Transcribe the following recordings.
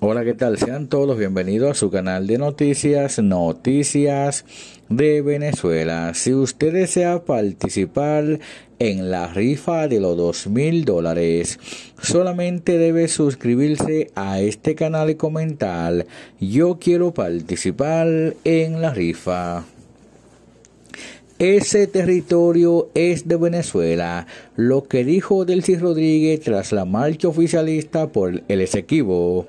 Hola, ¿qué tal? Sean todos bienvenidos a su canal de noticias, Noticias de Venezuela. Si usted desea participar en la rifa de los dos mil dólares, solamente debe suscribirse a este canal y comentar: Yo quiero participar en la rifa. Ese territorio es de Venezuela, lo que dijo Delcy Rodríguez tras la marcha oficialista por el Esequibo.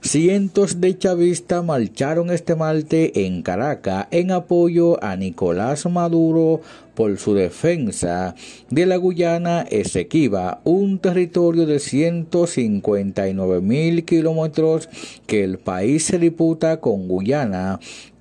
Cientos de chavistas marcharon este martes en Caracas en apoyo a Nicolás Maduro por su defensa de la Guyana Esequiba, un territorio de nueve mil kilómetros que el país se diputa con Guyana,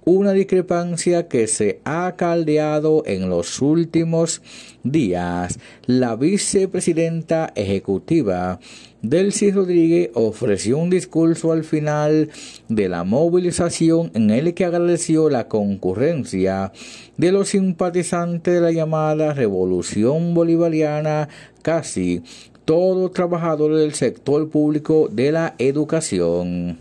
una discrepancia que se ha caldeado en los últimos días. La vicepresidenta ejecutiva Delcy Rodríguez ofreció un discurso al final de la movilización en el que agradeció la concurrencia de los simpatizantes de la llamada Revolución Bolivariana casi todos trabajadores del sector público de la educación.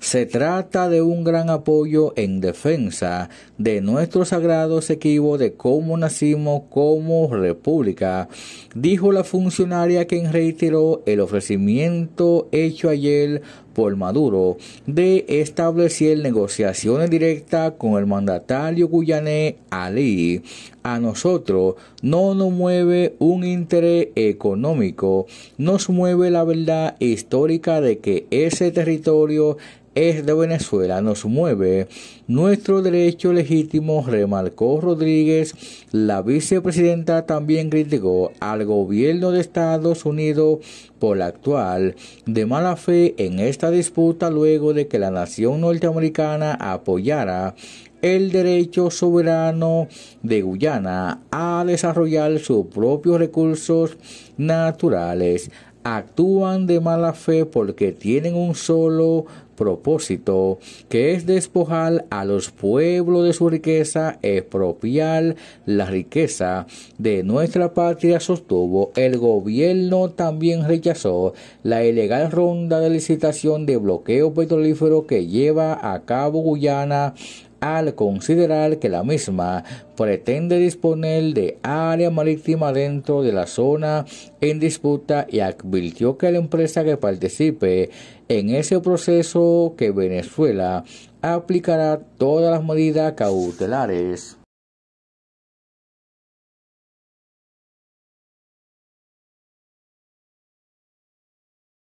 Se trata de un gran apoyo en defensa de nuestro sagrado sequivo de cómo nacimos como república, dijo la funcionaria quien reiteró el ofrecimiento hecho ayer por Maduro de establecer negociaciones directas con el mandatario Guyané Ali. A nosotros no nos mueve un interés económico, nos mueve la verdad histórica de que ese territorio es de Venezuela, nos mueve nuestro derecho legítimo, remarcó Rodríguez. La vicepresidenta también criticó al gobierno de Estados Unidos por la actual de mala fe en esta disputa luego de que la nación norteamericana apoyara el derecho soberano de Guyana a desarrollar sus propios recursos naturales. Actúan de mala fe porque tienen un solo propósito, que es despojar a los pueblos de su riqueza, expropiar la riqueza de nuestra patria, sostuvo. El gobierno también rechazó la ilegal ronda de licitación de bloqueo petrolífero que lleva a cabo Guyana al considerar que la misma pretende disponer de área marítima dentro de la zona en disputa y advirtió que la empresa que participe en ese proceso que Venezuela aplicará todas las medidas cautelares.